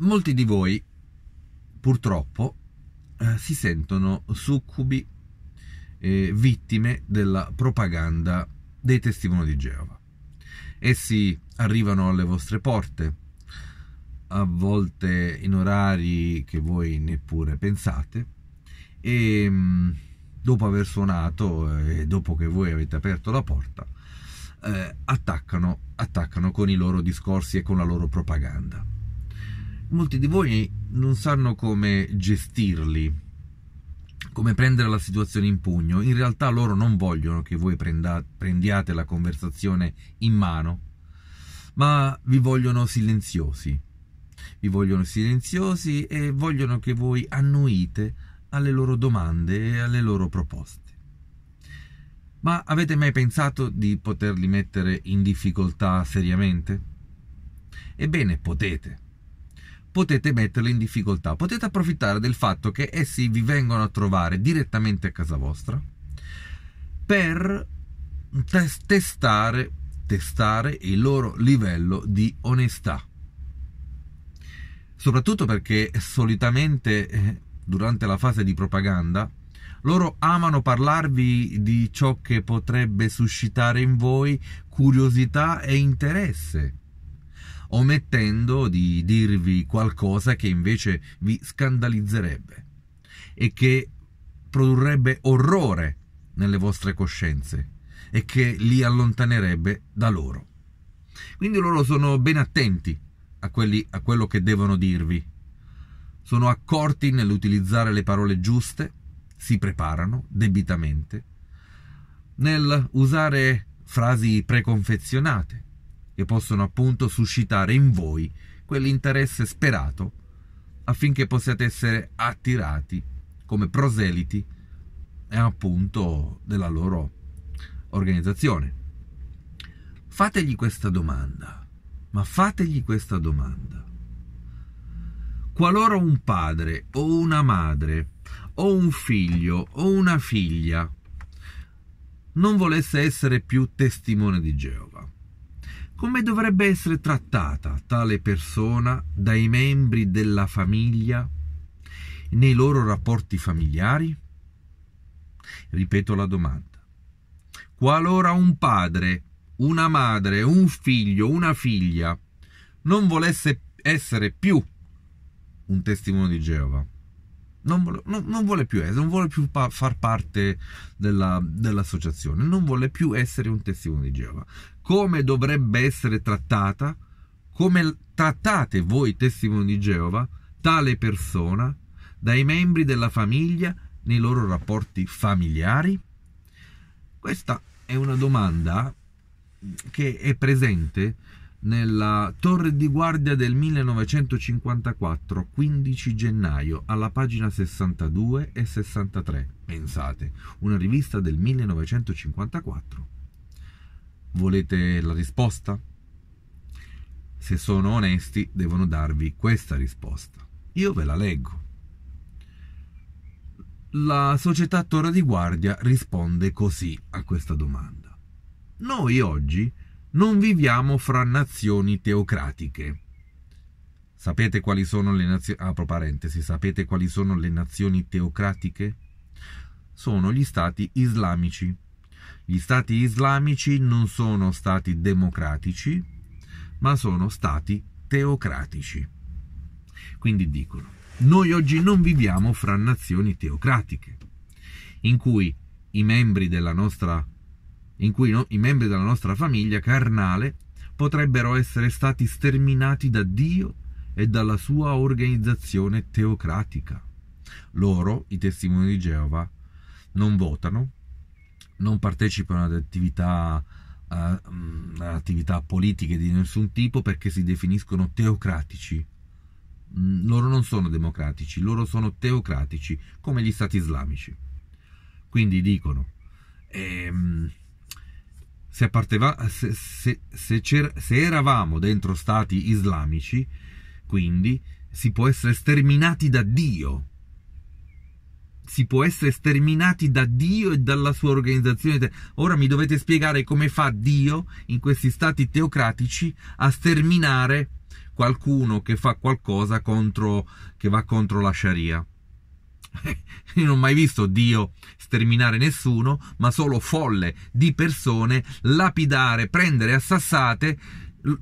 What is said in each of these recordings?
molti di voi purtroppo eh, si sentono succubi, eh, vittime della propaganda dei testimoni di Geova. Essi arrivano alle vostre porte, a volte in orari che voi neppure pensate, e mm, dopo aver suonato e dopo che voi avete aperto la porta, eh, attaccano, attaccano con i loro discorsi e con la loro propaganda molti di voi non sanno come gestirli come prendere la situazione in pugno. In realtà loro non vogliono che voi prenda, prendiate la conversazione in mano, ma vi vogliono silenziosi. Vi vogliono silenziosi e vogliono che voi annuite alle loro domande e alle loro proposte. Ma avete mai pensato di poterli mettere in difficoltà seriamente? Ebbene, potete potete metterli in difficoltà, potete approfittare del fatto che essi vi vengono a trovare direttamente a casa vostra per testare, testare il loro livello di onestà. Soprattutto perché solitamente eh, durante la fase di propaganda loro amano parlarvi di ciò che potrebbe suscitare in voi curiosità e interesse omettendo di dirvi qualcosa che invece vi scandalizzerebbe e che produrrebbe orrore nelle vostre coscienze e che li allontanerebbe da loro. Quindi loro sono ben attenti a, quelli, a quello che devono dirvi, sono accorti nell'utilizzare le parole giuste, si preparano debitamente, nel usare frasi preconfezionate, che possono appunto suscitare in voi quell'interesse sperato affinché possiate essere attirati come proseliti e eh, appunto della loro organizzazione. Fategli questa domanda, ma fategli questa domanda. Qualora un padre o una madre o un figlio o una figlia non volesse essere più testimone di Geova, come dovrebbe essere trattata tale persona dai membri della famiglia nei loro rapporti familiari? Ripeto la domanda. Qualora un padre, una madre, un figlio, una figlia non volesse essere più un testimone di Geova, non vuole, non, non vuole più essere, non vuole più pa- far parte della, dell'associazione, non vuole più essere un testimone di Geova. Come dovrebbe essere trattata? Come trattate voi testimoni di Geova tale persona dai membri della famiglia nei loro rapporti familiari? Questa è una domanda che è presente nella torre di guardia del 1954, 15 gennaio, alla pagina 62 e 63. Pensate, una rivista del 1954. Volete la risposta? Se sono onesti, devono darvi questa risposta. Io ve la leggo. La società Torre di Guardia risponde così a questa domanda. Noi oggi non viviamo fra nazioni teocratiche. Sapete quali sono le nazioni... Apro parentesi, sapete quali sono le nazioni teocratiche? Sono gli stati islamici. Gli stati islamici non sono stati democratici, ma sono stati teocratici. Quindi dicono, noi oggi non viviamo fra nazioni teocratiche, in cui i membri della nostra in cui no, i membri della nostra famiglia carnale potrebbero essere stati sterminati da Dio e dalla sua organizzazione teocratica. Loro, i testimoni di Geova, non votano, non partecipano ad attività, uh, attività politiche di nessun tipo perché si definiscono teocratici. Mm, loro non sono democratici, loro sono teocratici come gli stati islamici. Quindi dicono, ehm, se, parteva, se, se, se eravamo dentro stati islamici, quindi si può essere sterminati da Dio. Si può essere sterminati da Dio e dalla sua organizzazione. Ora mi dovete spiegare come fa Dio in questi stati teocratici a sterminare qualcuno che fa qualcosa contro, che va contro la Sharia. Io non ho mai visto Dio sterminare nessuno, ma solo folle di persone lapidare, prendere a sassate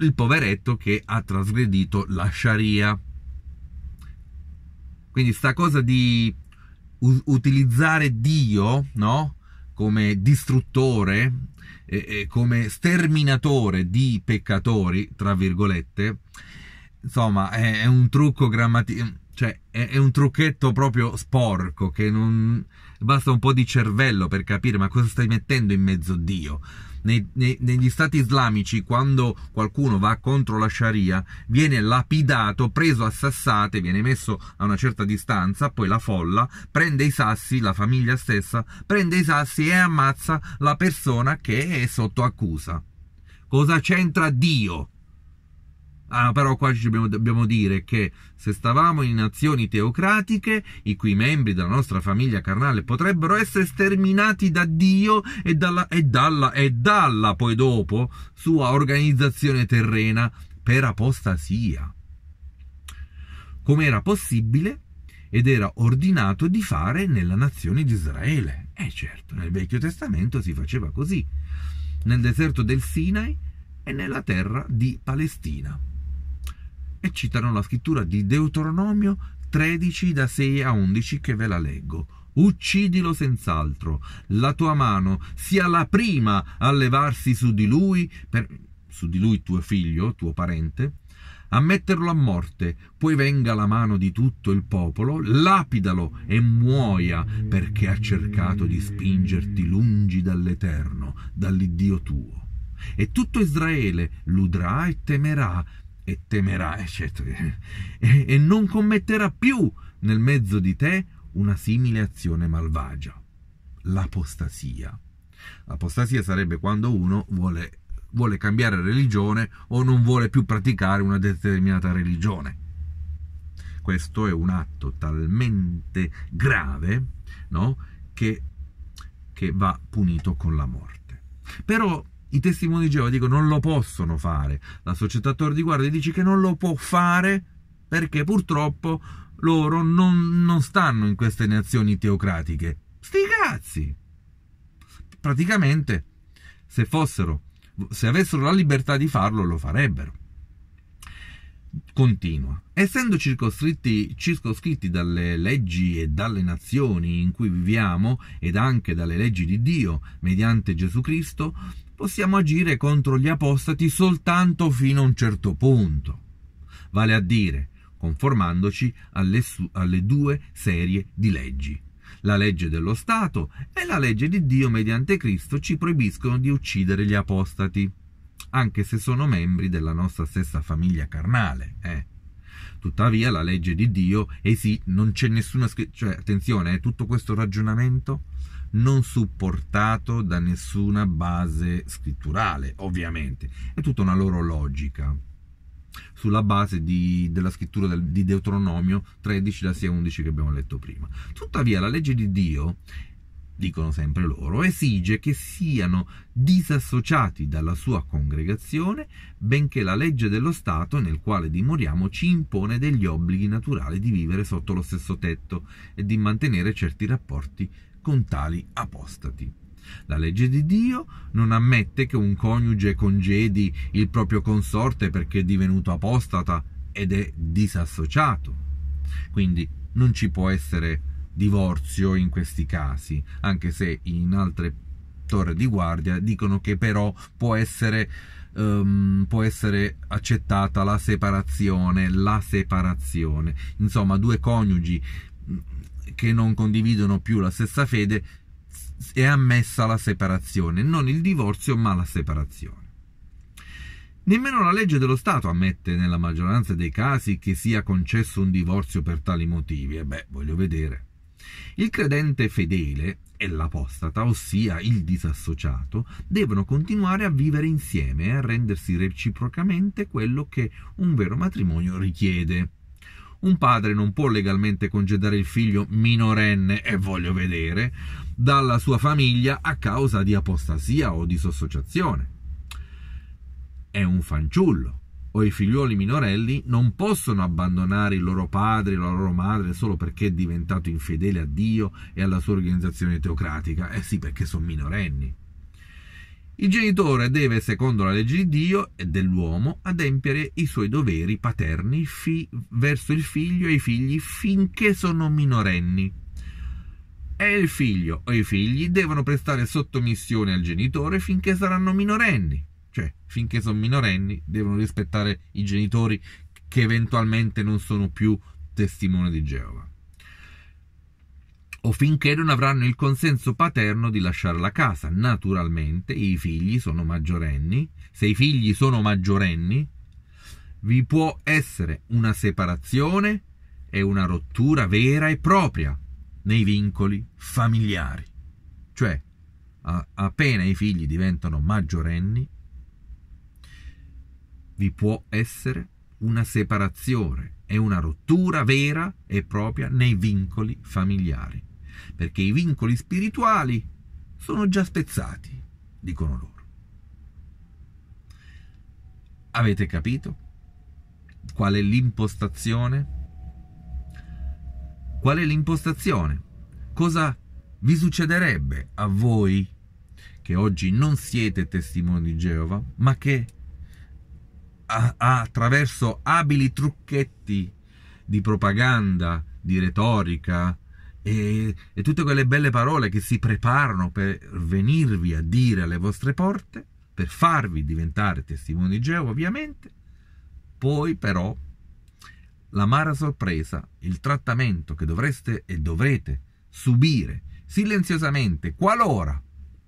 il poveretto che ha trasgredito la Sharia. Quindi sta cosa di utilizzare Dio, no? Come distruttore, eh, come sterminatore di peccatori, tra virgolette, insomma, è, un trucco grammatico cioè, è, è un trucchetto proprio sporco che non... Basta un po' di cervello per capire ma cosa stai mettendo in mezzo a Dio. Nei, nei, negli stati islamici, quando qualcuno va contro la Sharia, viene lapidato, preso a sassate, viene messo a una certa distanza, poi la folla prende i sassi, la famiglia stessa prende i sassi e ammazza la persona che è sotto accusa. Cosa c'entra Dio? Ah, però qua ci dobbiamo, dobbiamo, dire che se stavamo in nazioni teocratiche, i cui membri della nostra famiglia carnale potrebbero essere sterminati da Dio e dalla, e dalla, e dalla poi dopo sua organizzazione terrena per apostasia. Come era possibile ed era ordinato di fare nella nazione di Israele. Eh certo, nel Vecchio Testamento si faceva così, nel deserto del Sinai e nella terra di Palestina e citano la scrittura di Deuteronomio 13 da 6 a 11 che ve la leggo. Uccidilo senz'altro, la tua mano sia la prima a levarsi su di lui, per, su di lui tuo figlio, tuo parente, a metterlo a morte, poi venga la mano di tutto il popolo, lapidalo e muoia, perché ha cercato di spingerti lungi dall'Eterno, dall'Iddio tuo. E tutto Israele ludrà e temerà e temerà, certo, e, e non commetterà più nel mezzo di te una simile azione malvagia. L'apostasia. L'apostasia sarebbe quando uno vuole, vuole cambiare religione o non vuole più praticare una determinata religione. Questo è un atto talmente grave no? che, che va punito con la morte. Però i testimoni di Geova dicono non lo possono fare. La società Tor di Guardia dice che non lo può fare perché purtroppo loro non, non stanno in queste nazioni teocratiche. Sti cazzi! Praticamente, se fossero, se avessero la libertà di farlo, lo farebbero. Continua. Essendo circoscritti, dalle leggi e dalle nazioni in cui viviamo ed anche dalle leggi di Dio mediante Gesù Cristo, possiamo agire contro gli apostati soltanto fino a un certo punto, vale a dire conformandoci alle, su- alle due serie di leggi. La legge dello Stato e la legge di Dio mediante Cristo ci proibiscono di uccidere gli apostati, anche se sono membri della nostra stessa famiglia carnale. Eh. Tuttavia la legge di Dio, e eh sì, non c'è nessuna... scritta, cioè, attenzione, eh, tutto questo ragionamento non supportato da nessuna base scritturale, ovviamente, è tutta una loro logica sulla base di, della scrittura del, di Deuteronomio 13 da 6 a 11 che abbiamo letto prima. Tuttavia la legge di Dio, dicono sempre loro, esige che siano disassociati dalla sua congregazione, benché la legge dello Stato nel quale dimoriamo ci impone degli obblighi naturali di vivere sotto lo stesso tetto e di mantenere certi rapporti con tali apostati. La legge di Dio non ammette che un coniuge congedi il proprio consorte perché è divenuto apostata ed è disassociato. Quindi non ci può essere divorzio in questi casi, anche se in altre torre di guardia dicono che però può essere, um, può essere accettata la separazione, la separazione. Insomma, due coniugi che non condividono più la stessa fede è ammessa la separazione, non il divorzio ma la separazione. Nemmeno la legge dello Stato ammette nella maggioranza dei casi che sia concesso un divorzio per tali motivi, e beh, voglio vedere. Il credente fedele e l'apostata, ossia il disassociato, devono continuare a vivere insieme e a rendersi reciprocamente quello che un vero matrimonio richiede un padre non può legalmente congedare il figlio minorenne, e voglio vedere, dalla sua famiglia a causa di apostasia o disassociazione. È un fanciullo o i figliuoli minorelli non possono abbandonare il loro padre e la loro madre solo perché è diventato infedele a Dio e alla sua organizzazione teocratica. Eh sì, perché sono minorenni. Il genitore deve, secondo la legge di Dio e dell'uomo, adempiere i suoi doveri paterni fi- verso il figlio e i figli finché sono minorenni. E il figlio o i figli devono prestare sottomissione al genitore finché saranno minorenni. Cioè, finché sono minorenni, devono rispettare i genitori che eventualmente non sono più testimoni di Geova o finché non avranno il consenso paterno di lasciare la casa. Naturalmente i figli sono maggiorenni. Se i figli sono maggiorenni, vi può essere una separazione e una rottura vera e propria nei vincoli familiari. Cioè, a, appena i figli diventano maggiorenni, vi può essere una separazione e una rottura vera e propria nei vincoli familiari perché i vincoli spirituali sono già spezzati, dicono loro. Avete capito qual è l'impostazione? Qual è l'impostazione? Cosa vi succederebbe a voi che oggi non siete testimoni di Geova, ma che attraverso abili trucchetti di propaganda, di retorica, e, e tutte quelle belle parole che si preparano per venirvi a dire alle vostre porte, per farvi diventare testimoni di Geova ovviamente, poi però l'amara sorpresa, il trattamento che dovreste e dovrete subire silenziosamente qualora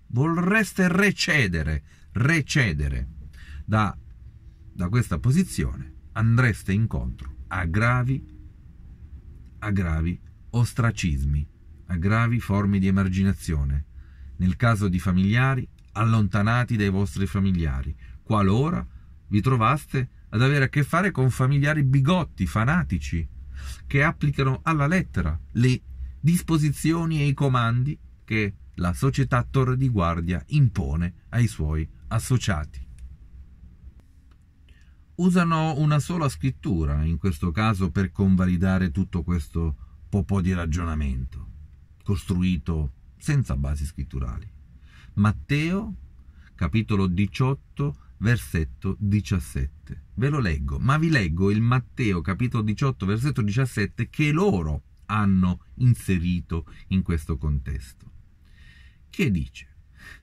vorreste recedere, recedere da, da questa posizione, andreste incontro a gravi, a gravi ostracismi, a gravi forme di emarginazione, nel caso di familiari allontanati dai vostri familiari, qualora vi trovaste ad avere a che fare con familiari bigotti, fanatici, che applicano alla lettera le disposizioni e i comandi che la società Torre di Guardia impone ai suoi associati. Usano una sola scrittura, in questo caso per convalidare tutto questo troppo po' di ragionamento, costruito senza basi scritturali. Matteo, capitolo 18, versetto 17. Ve lo leggo, ma vi leggo il Matteo, capitolo 18, versetto 17, che loro hanno inserito in questo contesto. Che dice?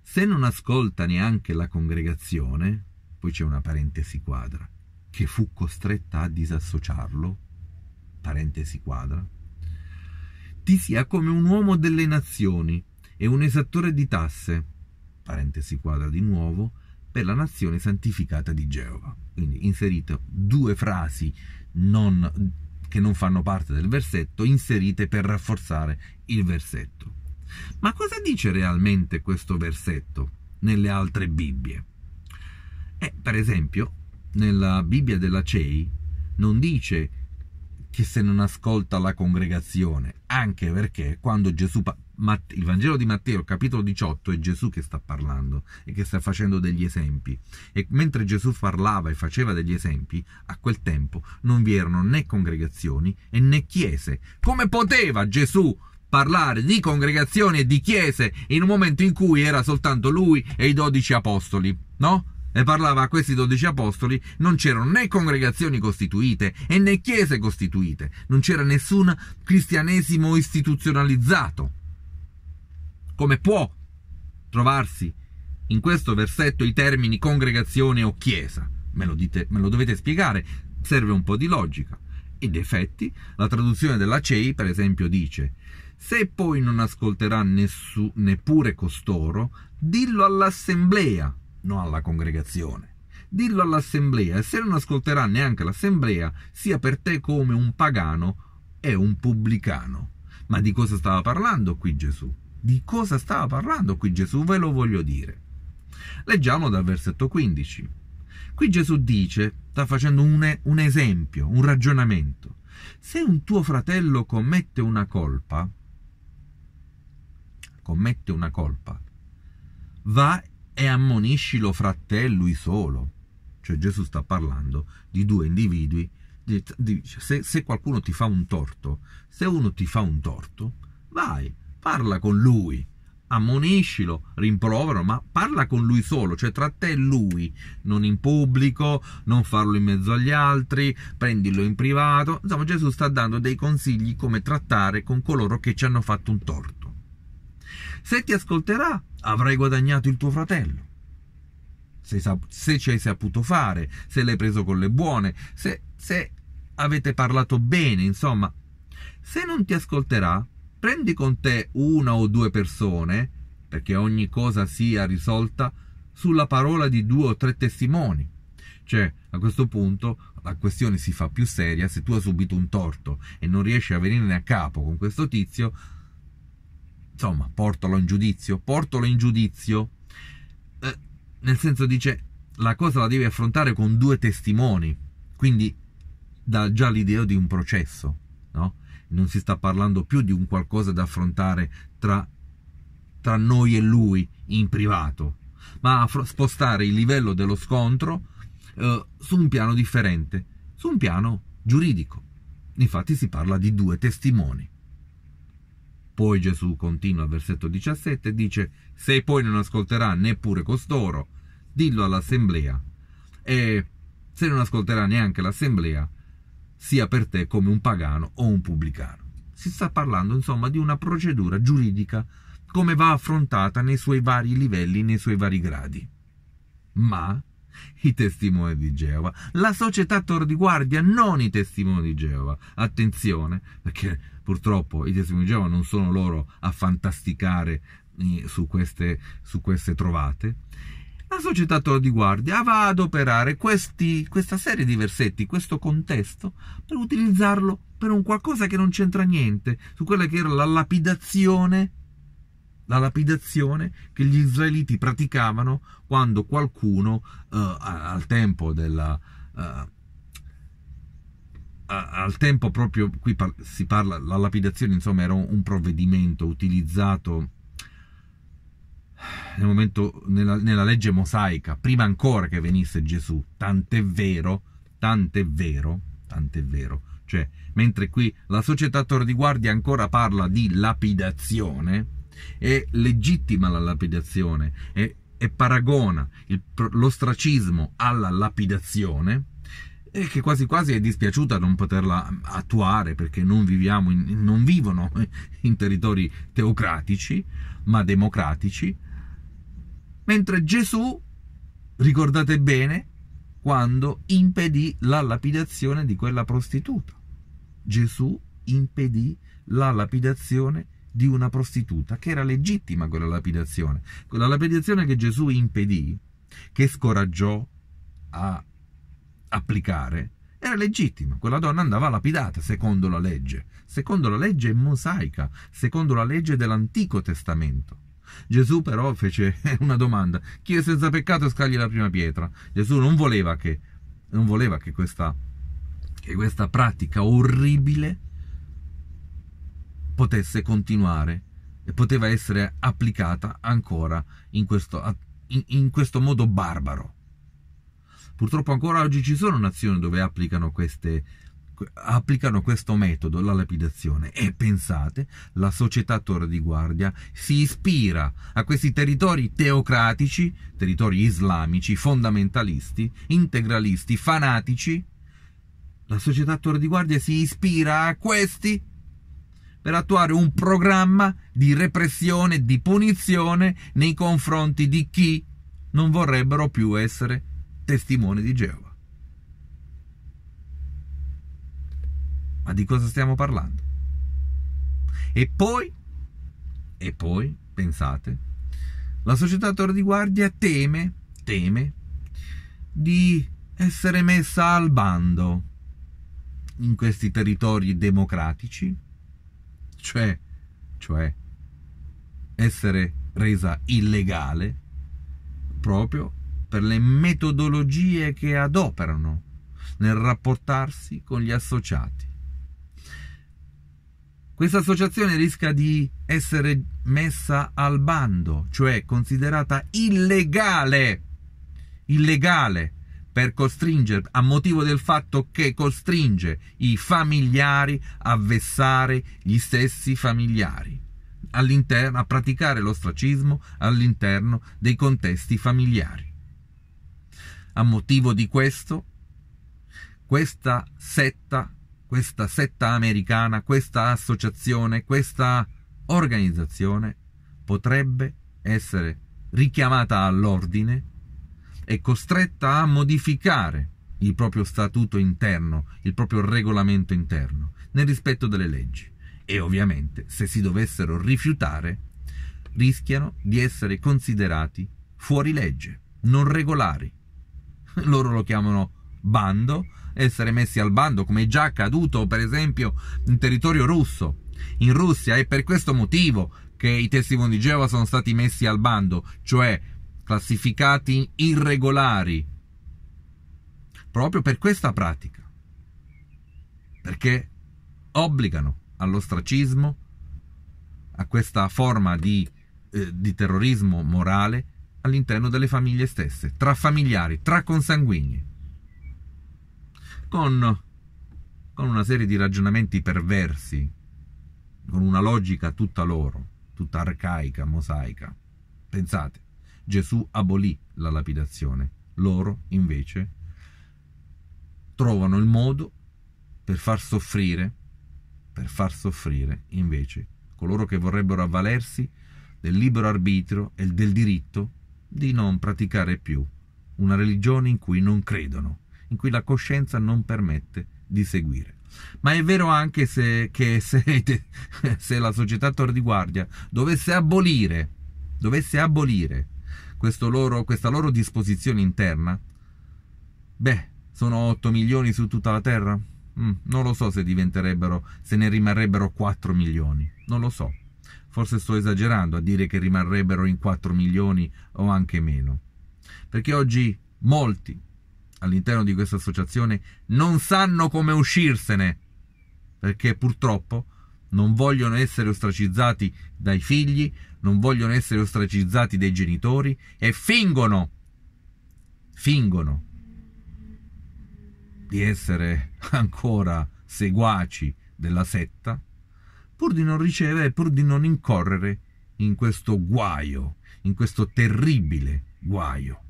Se non ascolta neanche la congregazione, poi c'è una parentesi quadra, che fu costretta a disassociarlo, parentesi quadra, ti sia come un uomo delle nazioni e un esattore di tasse, parentesi quadra di nuovo, per la nazione santificata di Geova. Quindi inserite due frasi non, che non fanno parte del versetto, inserite per rafforzare il versetto. Ma cosa dice realmente questo versetto nelle altre Bibbie? Eh, per esempio, nella Bibbia della CEI non dice che se non ascolta la congregazione, anche perché quando Gesù il Vangelo di Matteo, capitolo 18, è Gesù che sta parlando e che sta facendo degli esempi. E mentre Gesù parlava e faceva degli esempi, a quel tempo non vi erano né congregazioni e né chiese. Come poteva Gesù parlare di congregazioni e di chiese in un momento in cui era soltanto lui e i dodici apostoli? No? e parlava a questi dodici apostoli, non c'erano né congregazioni costituite e né chiese costituite, non c'era nessun cristianesimo istituzionalizzato. Come può trovarsi in questo versetto i termini congregazione o chiesa? Me lo, dite, me lo dovete spiegare, serve un po' di logica. In effetti, la traduzione della CEI, per esempio, dice: Se poi non ascolterà nessu, neppure costoro, dillo all'assemblea, no alla congregazione. Dillo all'assemblea e se non ascolterà neanche l'assemblea, sia per te come un pagano e un pubblicano. Ma di cosa stava parlando qui Gesù? Di cosa stava parlando qui Gesù? Ve lo voglio dire. Leggiamo dal versetto 15. Qui Gesù dice, sta facendo un, un esempio, un ragionamento. Se un tuo fratello commette una colpa, commette una colpa, va e ammoniscilo fra te e lui solo. Cioè Gesù sta parlando di due individui. Dice, se, se qualcuno ti fa un torto, se uno ti fa un torto, vai, parla con lui, ammoniscilo, rimproveralo, ma parla con lui solo, cioè tra te e lui, non in pubblico, non farlo in mezzo agli altri, prendilo in privato. Insomma, Gesù sta dando dei consigli come trattare con coloro che ci hanno fatto un torto. Se ti ascolterà, avrai guadagnato il tuo fratello. Se, se ci hai saputo fare, se l'hai preso con le buone, se, se avete parlato bene, insomma. Se non ti ascolterà, prendi con te una o due persone, perché ogni cosa sia risolta sulla parola di due o tre testimoni. Cioè, a questo punto la questione si fa più seria se tu hai subito un torto e non riesci a venirne a capo con questo tizio, insomma, portalo in giudizio, portalo in giudizio, eh, nel senso dice la cosa la devi affrontare con due testimoni, quindi dà già l'idea di un processo, no? Non si sta parlando più di un qualcosa da affrontare tra, tra noi e lui in privato, ma spostare il livello dello scontro eh, su un piano differente, su un piano giuridico. Infatti si parla di due testimoni. Poi Gesù continua al versetto 17 e dice, se poi non ascolterà neppure costoro, dillo all'assemblea. E se non ascolterà neanche l'assemblea, sia per te come un pagano o un pubblicano. Si sta parlando insomma di una procedura giuridica come va affrontata nei suoi vari livelli, nei suoi vari gradi. Ma i testimoni di Geova, la società Tor di Guardia, non i testimoni di Geova. Attenzione, perché purtroppo i testimoni di Geova non sono loro a fantasticare eh, su queste, su queste trovate. La società Tor di guardia va ad operare questi, questa serie di versetti, questo contesto, per utilizzarlo per un qualcosa che non c'entra niente, su quella che era la lapidazione la lapidazione che gli israeliti praticavano quando qualcuno eh, al tempo della eh, al tempo proprio qui par si parla la lapidazione insomma era un, provvedimento utilizzato nel momento, nella, nella, legge mosaica prima ancora che venisse Gesù tant'è vero tant'è vero tant'è vero cioè mentre qui la società Tor di Guardia ancora parla di lapidazione è legittima la lapidazione e, e paragona il, l'ostracismo alla lapidazione e che quasi quasi è dispiaciuta non poterla mm, attuare perché non, in, non vivono in territori teocratici ma democratici mentre Gesù ricordate bene quando impedì la lapidazione di quella prostituta Gesù impedì la lapidazione di una prostituta, che era legittima quella lapidazione, quella lapidazione che Gesù impedì, che scoraggiò a applicare, era legittima, quella donna andava lapidata secondo la legge, secondo la legge mosaica, secondo la legge dell'Antico Testamento. Gesù però fece una domanda, chi è senza peccato scagli la prima pietra. Gesù non voleva che, non voleva che, questa, che questa pratica orribile potesse continuare e poteva essere applicata ancora in questo, in, in questo modo barbaro. Purtroppo ancora oggi ci sono nazioni dove applicano, queste, applicano questo metodo, la lapidazione, e pensate, la società Torre di Guardia si ispira a questi territori teocratici, territori islamici, fondamentalisti, integralisti, fanatici. La società Torre di Guardia si ispira a questi per attuare un programma di repressione, di punizione nei confronti di chi non vorrebbero più essere testimoni di Geova. Ma di cosa stiamo parlando? E poi, e poi, pensate, la società Torre di Guardia teme, teme di essere messa al bando in questi territori democratici cioè, cioè essere resa illegale proprio per le metodologie che adoperano nel rapportarsi con gli associati. Questa associazione rischia di essere messa al bando, cioè considerata illegale, illegale per costringere, a motivo del fatto che costringe i familiari a vessare gli stessi familiari, a praticare l'ostracismo all'interno dei contesti familiari. A motivo di questo, questa setta, questa setta americana, questa associazione, questa organizzazione potrebbe essere richiamata all'ordine è costretta a modificare il proprio statuto interno, il proprio regolamento interno, nel rispetto delle leggi. E ovviamente, se si dovessero rifiutare, rischiano di essere considerati fuori legge, non regolari. Loro lo chiamano bando, essere messi al bando, come è già accaduto per esempio in territorio russo. In Russia è per questo motivo che i testimoni di Geova sono stati messi al bando, cioè classificati irregolari proprio per questa pratica, perché obbligano all'ostracismo, a questa forma di, eh, di terrorismo morale all'interno delle famiglie stesse, tra familiari, tra consanguigni, con, con una serie di ragionamenti perversi, con una logica tutta loro, tutta arcaica, mosaica. Pensate. Gesù abolì la lapidazione, loro invece trovano il modo per far soffrire, per far soffrire invece coloro che vorrebbero avvalersi del libero arbitrio e del diritto di non praticare più una religione in cui non credono, in cui la coscienza non permette di seguire. Ma è vero anche se, che se, se la società Tor di Guardia dovesse abolire, dovesse abolire loro, questa loro disposizione interna? Beh, sono 8 milioni su tutta la Terra? Mm, non lo so se diventerebbero, se ne rimarrebbero 4 milioni, non lo so. Forse sto esagerando a dire che rimarrebbero in 4 milioni o anche meno. Perché oggi molti all'interno di questa associazione non sanno come uscirsene, perché purtroppo non vogliono essere ostracizzati dai figli, non vogliono essere ostracizzati dai genitori e fingono, fingono di essere ancora seguaci della setta, pur di non ricevere, pur di non incorrere in questo guaio, in questo terribile guaio.